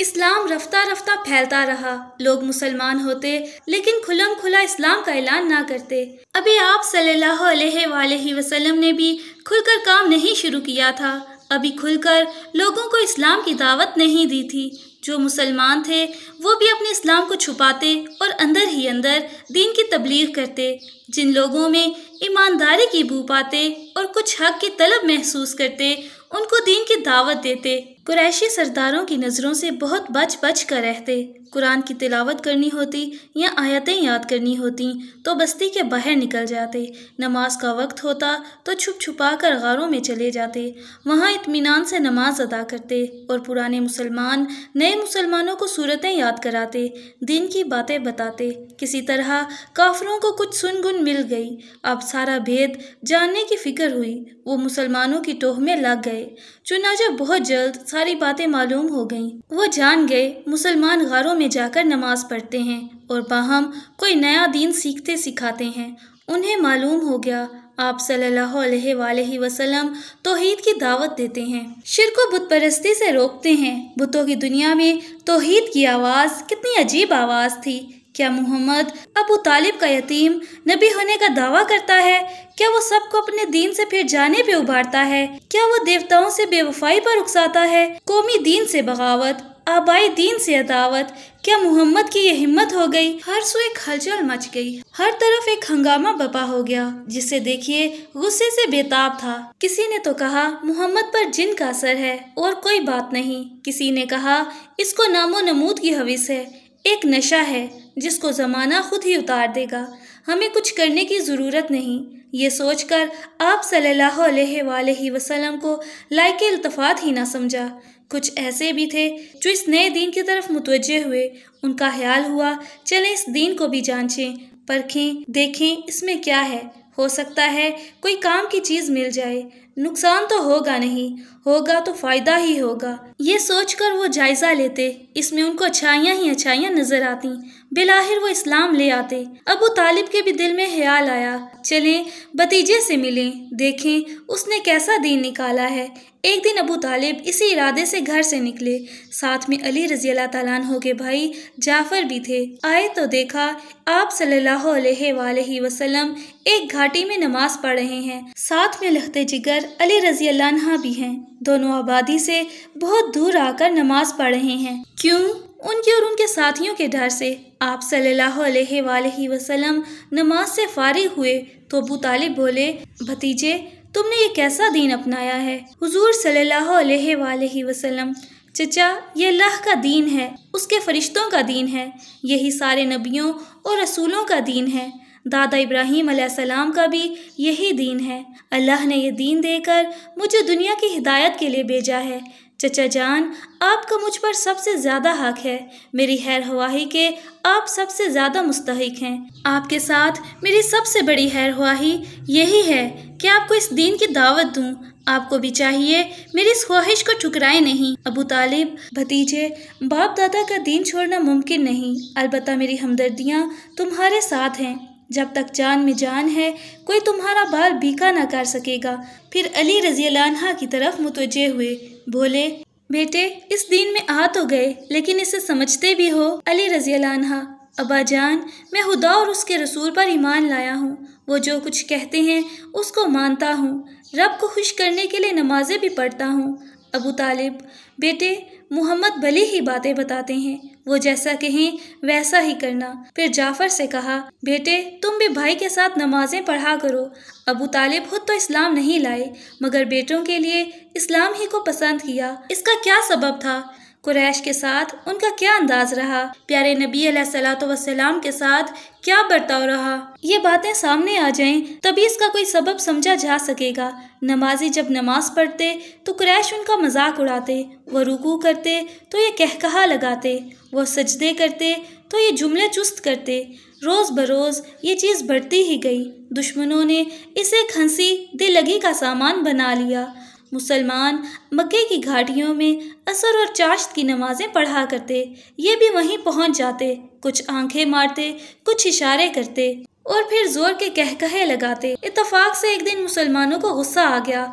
इस्लाम रफ्ता रफ्ता फैलता रहा लोग मुसलमान होते लेकिन खुलम खुला इस्लाम का ऐलान ना करते अभी आप सल्लल्लाहु अलैहि वसल्लम ने भी खुलकर काम नहीं शुरू किया था अभी खुलकर लोगों को इस्लाम की दावत नहीं दी थी जो मुसलमान थे वो भी अपने इस्लाम को छुपाते और अंदर ही अंदर दीन की तबलीग करते जिन लोगों में ईमानदारी की बू पाते और कुछ हक की तलब महसूस करते उनको दीन की दावत देते कुरैशी सरदारों की नज़रों से बहुत बच बच कर रहते कुरान की तिलावत करनी होती या आयतें याद करनी होती तो बस्ती के बाहर निकल जाते नमाज का वक्त होता तो छुप छुपा कर गारों में चले जाते वहाँ इतमान से नमाज अदा करते और पुराने मुसलमान नए मुसलमानों को सूरतें याद कराते दिन की बातें बताते किसी तरह काफरों को कुछ सुनगुन मिल गई अब सारा भेद जानने की फ़िक्र हुई वो मुसलमानों की टोह में लग गए चुनाचा बहुत जल्द सारी बातें मालूम हो गईं। वो जान गए मुसलमान गारों में जाकर नमाज पढ़ते हैं और बाहम कोई नया दीन सीखते सिखाते हैं उन्हें मालूम हो गया आप सल्लल्लाहु अलैहि वसल्लम तोहीद की दावत देते हैं शिर को बुत परस्ती से रोकते हैं बुतों की दुनिया में तोहीद की आवाज़ कितनी अजीब आवाज़ थी क्या मोहम्मद अबू तालिब का यतीम नबी होने का दावा करता है क्या वो सबको अपने दीन से फिर जाने पे उभारता है क्या वो देवताओं से बेवफाई पर उकसाता है कौमी दीन से बगावत आबाई दीन से अदावत क्या मोहम्मद की ये हिम्मत हो गई हर सो एक हलचल मच गई हर तरफ एक हंगामा बपा हो गया जिसे देखिए गुस्से से बेताब था किसी ने तो कहा मोहम्मद पर जिन का असर है और कोई बात नहीं किसी ने कहा इसको नामो नमूद की हविस है एक नशा है जिसको ज़माना खुद ही उतार देगा हमें कुछ करने की ज़रूरत नहीं ये सोचकर आप सल्लल्लाहु वसल्लम को लायक अल्तफ़ात ही ना समझा कुछ ऐसे भी थे जो इस नए दीन की तरफ मुतवजे हुए उनका ख्याल हुआ चले इस दीन को भी जांचें परखें देखें इसमें क्या है हो सकता है कोई काम की चीज़ मिल जाए नुकसान तो होगा नहीं होगा तो फ़ायदा ही होगा ये सोचकर वो जायज़ा लेते इसमें उनको अच्छाइयाँ ही अच्छाइयाँ नज़र आती बिलाहिर वो इस्लाम ले आते अबू तालिब के भी दिल में ख्याल आया चलें भतीजे से मिलें देखें उसने कैसा दिन निकाला है एक दिन अबू तालिब इसी इरादे से घर से निकले साथ में अली रजी अल्लाह तैन के भाई जाफ़र भी थे आए तो देखा आप सल्लल्लाहु अलैहि वसल्लम एक घाटी में नमाज़ पढ़ रहे हैं साथ में लखते जिगर हजरत अली रजी अल्लाह भी हैं दोनों आबादी से बहुत दूर आकर नमाज पढ़ रहे हैं क्यों उनके और उनके साथियों के डर से आप सल्लल्लाहु अलैहि वसल्लम नमाज से फारिग हुए तो अबू तालिब बोले भतीजे तुमने ये कैसा दीन अपनाया है हुजूर सल्लल्लाहु अलैहि वसल्लम चचा ये अल्लाह का दीन है उसके फरिश्तों का दीन है यही सारे नबियों और रसूलों का दीन है दादा इब्राहिम सलाम का भी यही दीन है अल्लाह ने यह दीन देकर मुझे दुनिया की हिदायत के लिए भेजा है चचा जान आपका मुझ पर सबसे ज़्यादा हक है मेरी हैर हवाही के आप सबसे ज़्यादा मुस्तक हैं आपके साथ मेरी सबसे बड़ी हैर हवाही यही है कि आपको इस दीन की दावत दूँ आपको भी चाहिए मेरी इस ख्वाहिश को ठुकराए नहीं अबू तालिब भतीजे बाप दादा का दीन छोड़ना मुमकिन नहीं अलबत्त मेरी हमदर्दियाँ तुम्हारे साथ हैं जब तक जान में जान है कोई तुम्हारा बाल बीका ना कर सकेगा फिर अली रजी लानहा की तरफ मुतवजे हुए बोले बेटे इस दिन में आ तो गए लेकिन इसे समझते भी हो अली रजी लानहा अबा जान मैं खुदा और उसके रसूल पर ईमान लाया हूँ वो जो कुछ कहते हैं उसको मानता हूँ रब को खुश करने के लिए नमाज़ें भी पढ़ता हूँ अबू तालिब बेटे मोहम्मद भले ही बातें बताते हैं वो जैसा कहें वैसा ही करना फिर जाफर से कहा बेटे तुम भी भाई के साथ नमाजें पढ़ा करो अबू तालिब खुद तो इस्लाम नहीं लाए मगर बेटों के लिए इस्लाम ही को पसंद किया इसका क्या सबब था कुरैश के साथ उनका क्या अंदाज रहा प्यारे नबी सलाम के साथ क्या बर्ताव रहा ये बातें सामने आ जाएं तभी इसका कोई सबब समझा जा सकेगा नमाजी जब नमाज पढ़ते तो क्रैश उनका मजाक उड़ाते वह रुकू करते तो ये कहकहा लगाते वह सजदे करते तो ये जुमले चुस्त करते रोज़ बरोज़ ये चीज़ बढ़ती ही गई दुश्मनों ने इसे खंसी दिलगी दिल लगी का सामान बना लिया मुसलमान मक्के की घाटियों में असर और चाश्त की नमाज़ें पढ़ा करते ये भी वहीं पहुंच जाते कुछ आंखें मारते कुछ इशारे करते और फिर जोर के कहकहे लगाते इतफाक से एक दिन मुसलमानों को गुस्सा आ गया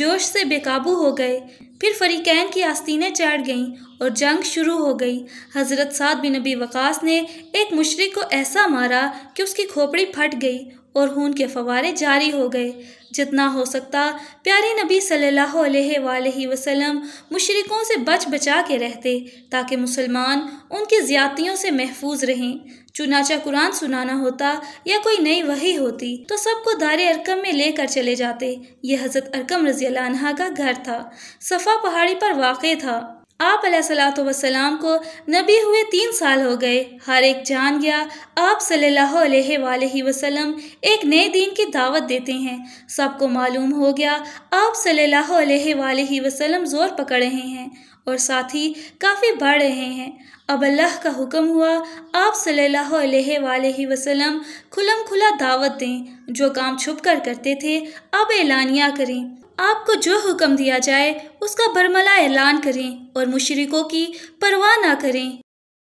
जोश से बेकाबू हो गए फिर फरीकैन की आस्तीनें चढ़ गईं और जंग शुरू हो गई हज़रत साद बिन नबी वक़ास ने एक मुशरक को ऐसा मारा कि उसकी खोपड़ी फट गई और खून के फवारे जारी हो गए जितना हो सकता प्यारे नबी सल्लल्लाहु अलैहि वसल्लम मुशरिकों से बच बचा के रहते ताकि मुसलमान उनकी ज़्यादतियों से महफूज रहें चुनाचा कुरान सुनाना होता या कोई नई वही होती तो सबको दार अरकम में लेकर चले जाते यह हज़रत अरकम रज़ी का घर था सफ़ा पहाड़ी पर वाक़ था आप सलाम को नबी हुए तीन साल हो गए हर एक जान गया आप सल्लल्लाहु अलैहि वसल्लम एक नए दिन की दावत देते हैं सबको मालूम हो गया आप सल्लल्लाहु वसल्लम ज़ोर पकड़ रहे हैं और साथ ही काफ़ी बढ़ रहे हैं अब अल्लाह का हुक्म हुआ आप सल्लल्लाहु वसल्लम खुलम खुला दावत दें जो काम छुप कर करते थे अब ऐलानिया करें आपको जो हुक्म दिया जाए उसका बरमला ऐलान करें और मुशरकों की परवाह ना करें